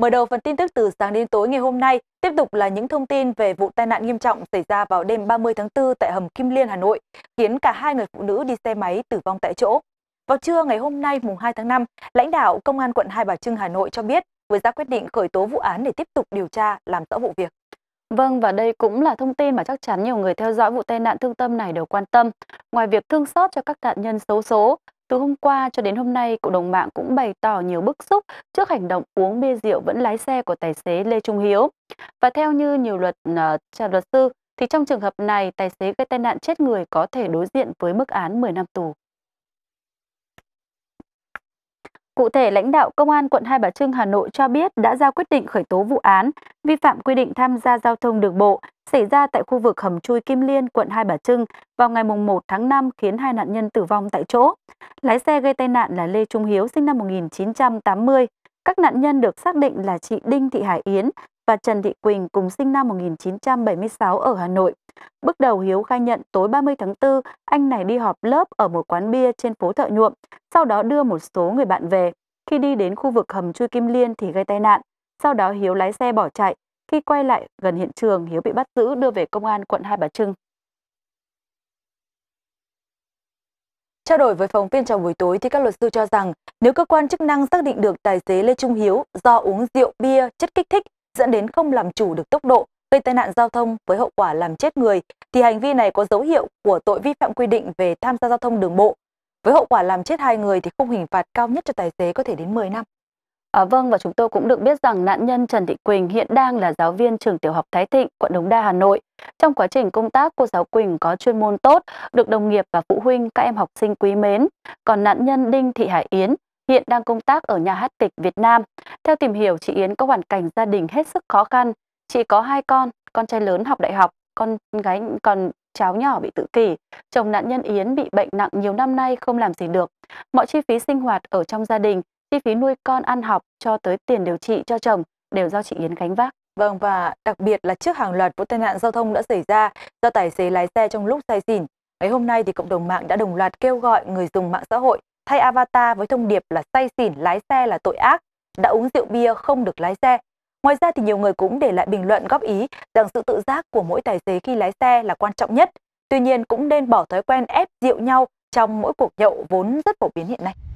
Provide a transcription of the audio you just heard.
Mở đầu phần tin tức từ sáng đến tối ngày hôm nay, tiếp tục là những thông tin về vụ tai nạn nghiêm trọng xảy ra vào đêm 30 tháng 4 tại hầm Kim Liên, Hà Nội, khiến cả hai người phụ nữ đi xe máy tử vong tại chỗ. Vào trưa ngày hôm nay mùng 2 tháng 5, lãnh đạo Công an quận Hai Bà Trưng Hà Nội cho biết vừa ra quyết định khởi tố vụ án để tiếp tục điều tra làm rõ vụ việc. Vâng và đây cũng là thông tin mà chắc chắn nhiều người theo dõi vụ tai nạn thương tâm này đều quan tâm. Ngoài việc thương xót cho các nạn nhân xấu số, từ hôm qua cho đến hôm nay, cộng đồng mạng cũng bày tỏ nhiều bức xúc trước hành động uống bia rượu vẫn lái xe của tài xế Lê Trung Hiếu. Và theo như nhiều luật uh, luật sư, thì trong trường hợp này, tài xế gây tai nạn chết người có thể đối diện với mức án 10 năm tù. Cụ thể, lãnh đạo Công an quận Hai Bà Trưng Hà Nội cho biết đã ra quyết định khởi tố vụ án vi phạm quy định tham gia giao thông đường bộ xảy ra tại khu vực hầm chui Kim Liên, quận Hai Bà Trưng vào ngày 1 tháng 5 khiến hai nạn nhân tử vong tại chỗ. Lái xe gây tai nạn là Lê Trung Hiếu sinh năm 1980. Các nạn nhân được xác định là chị Đinh Thị Hải Yến và Trần Thị Quỳnh cùng sinh năm 1976 ở Hà Nội. Bước đầu Hiếu khai nhận tối 30 tháng 4, anh này đi họp lớp ở một quán bia trên phố Thợ Nhuộm, sau đó đưa một số người bạn về. Khi đi đến khu vực hầm chui Kim Liên thì gây tai nạn, sau đó Hiếu lái xe bỏ chạy. Khi quay lại gần hiện trường, Hiếu bị bắt giữ đưa về công an quận Hai Bà Trưng. Trao đổi với phóng viên trong buổi tối thì các luật sư cho rằng nếu cơ quan chức năng xác định được tài xế Lê Trung Hiếu do uống rượu bia, chất kích thích dẫn đến không làm chủ được tốc độ gây tai nạn giao thông với hậu quả làm chết người thì hành vi này có dấu hiệu của tội vi phạm quy định về tham gia giao thông đường bộ. Với hậu quả làm chết hai người thì khung hình phạt cao nhất cho tài xế có thể đến 10 năm. À, vâng và chúng tôi cũng được biết rằng nạn nhân Trần Thị Quỳnh hiện đang là giáo viên trường tiểu học Thái Thịnh, quận Đống Đa, Hà Nội. Trong quá trình công tác, cô giáo Quỳnh có chuyên môn tốt, được đồng nghiệp và phụ huynh các em học sinh quý mến. Còn nạn nhân Đinh Thị Hải Yến hiện đang công tác ở nhà hát kịch Việt Nam. Theo tìm hiểu, chị Yến có hoàn cảnh gia đình hết sức khó khăn, Chị có hai con, con trai lớn học đại học, con gái còn cháu nhỏ bị tự kỷ. Chồng nạn nhân Yến bị bệnh nặng nhiều năm nay không làm gì được. Mọi chi phí sinh hoạt ở trong gia đình, chi phí nuôi con ăn học cho tới tiền điều trị cho chồng đều do chị Yến gánh vác. Vâng và đặc biệt là trước hàng loạt vụ tai nạn giao thông đã xảy ra do tài xế lái xe trong lúc say xỉn. Ngày hôm nay thì cộng đồng mạng đã đồng loạt kêu gọi người dùng mạng xã hội thay avatar với thông điệp là say xỉn lái xe là tội ác, đã uống rượu bia không được lái xe Ngoài ra thì nhiều người cũng để lại bình luận góp ý rằng sự tự giác của mỗi tài xế khi lái xe là quan trọng nhất. Tuy nhiên cũng nên bỏ thói quen ép rượu nhau trong mỗi cuộc nhậu vốn rất phổ biến hiện nay.